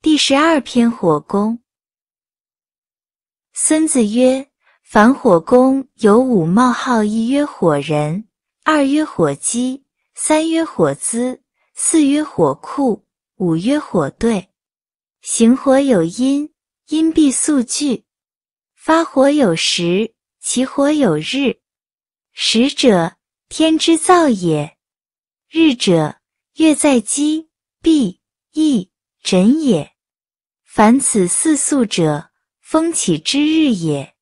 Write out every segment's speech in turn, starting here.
第十二篇火攻。孙子曰：凡火攻，有五：冒号一曰火人，二曰火鸡，三曰火资，四曰火库，五曰火队。行火有因，因必速聚；发火有时，起火有日。时者，天之造也；日者，月在积，必易。神也，凡此四宿者，风起之日也。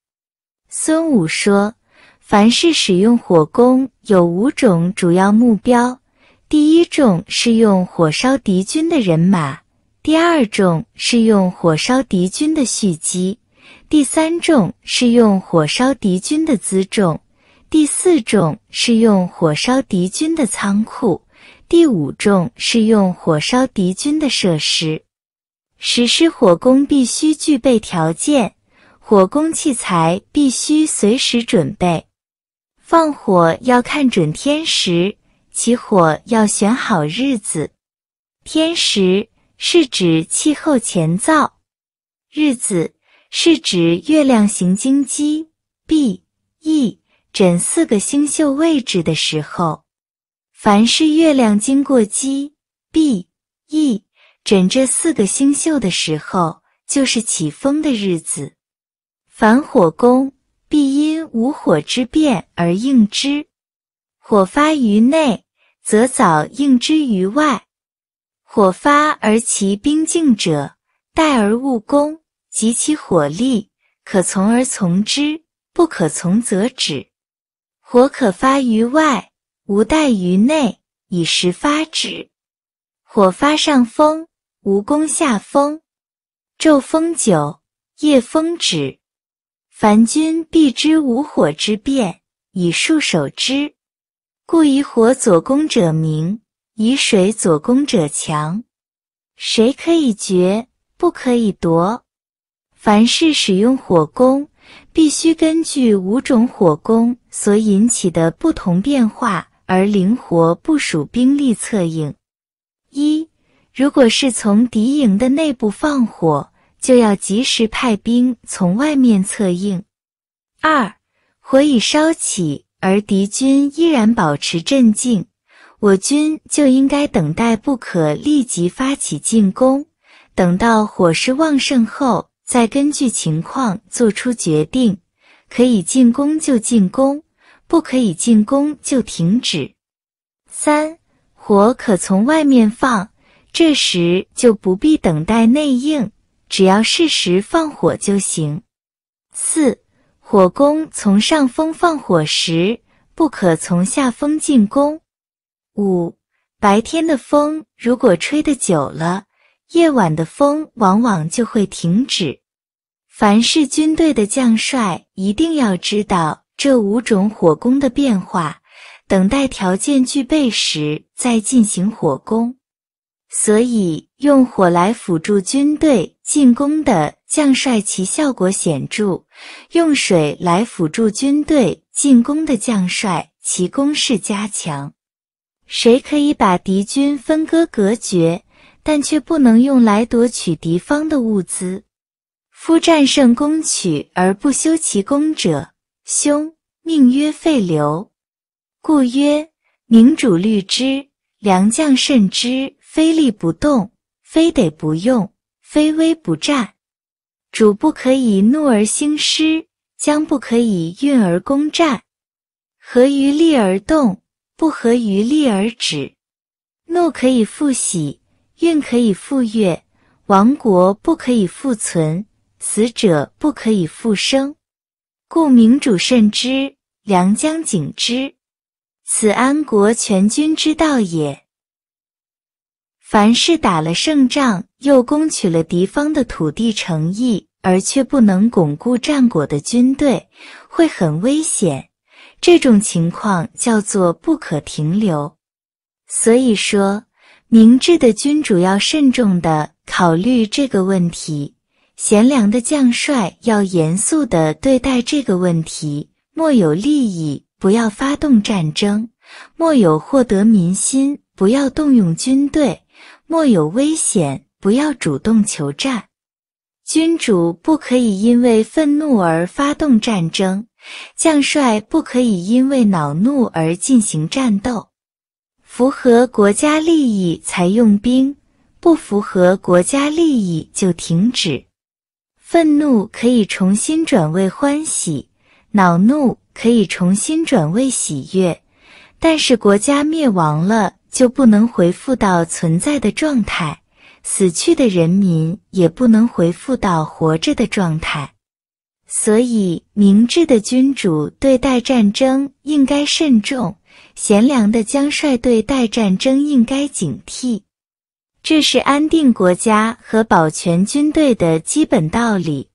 孙武说，凡是使用火攻，有五种主要目标：第一种是用火烧敌军的人马；第二种是用火烧敌军的蓄积；第三种是用火烧敌军的辎重；第四种是用火烧敌军的仓库。第五种是用火烧敌军的设施。实施火攻必须具备条件，火攻器材必须随时准备。放火要看准天时，起火要选好日子。天时是指气候前兆，日子是指月亮行经鸡、B、E、轸四个星宿位置的时候。凡是月亮经过鸡、毕、翼、枕这四个星宿的时候，就是起风的日子。凡火宫，必因无火之变而应之。火发于内，则早应之于外；火发而其兵静者，待而勿攻。及其火力，可从而从之；不可从，则止。火可发于外。无待于内，以时发止。火发上风，无功下风。昼风久，夜风止。凡君必知五火之变，以数守之。故以火佐攻者明，以水佐攻者强。水可以决，不可以夺。凡是使用火攻，必须根据五种火攻所引起的不同变化。而灵活部署兵力策应。一，如果是从敌营的内部放火，就要及时派兵从外面策应。二，火已烧起，而敌军依然保持镇静，我军就应该等待，不可立即发起进攻。等到火势旺盛后，再根据情况做出决定，可以进攻就进攻。不可以进攻就停止。三火可从外面放，这时就不必等待内应，只要适时放火就行。四火攻从上风放火时，不可从下风进攻。五白天的风如果吹得久了，夜晚的风往往就会停止。凡是军队的将帅一定要知道。这五种火攻的变化，等待条件具备时再进行火攻。所以，用火来辅助军队进攻的将帅，其效果显著；用水来辅助军队进攻的将帅，其攻势加强。谁可以把敌军分割隔绝，但却不能用来夺取敌方的物资。夫战胜攻取而不修其功者。兄，命曰废流，故曰：明主虑之，良将慎之。非利不动，非得不用，非危不战。主不可以怒而兴师，将不可以运而攻战。合于利而动，不合于利而止。怒可以复喜，运可以复悦。亡国不可以复存，死者不可以复生。故明主慎之，良将景之，此安国全军之道也。凡是打了胜仗，又攻取了敌方的土地城邑，而却不能巩固战果的军队，会很危险。这种情况叫做不可停留。所以，说，明智的君主要慎重的考虑这个问题。贤良的将帅要严肃地对待这个问题：莫有利益，不要发动战争；莫有获得民心，不要动用军队；莫有危险，不要主动求战。君主不可以因为愤怒而发动战争，将帅不可以因为恼怒而进行战斗。符合国家利益才用兵，不符合国家利益就停止。愤怒可以重新转为欢喜，恼怒可以重新转为喜悦，但是国家灭亡了就不能恢复到存在的状态，死去的人民也不能恢复到活着的状态。所以，明智的君主对待战争应该慎重，贤良的将帅对待战争应该警惕。这是安定国家和保全军队的基本道理。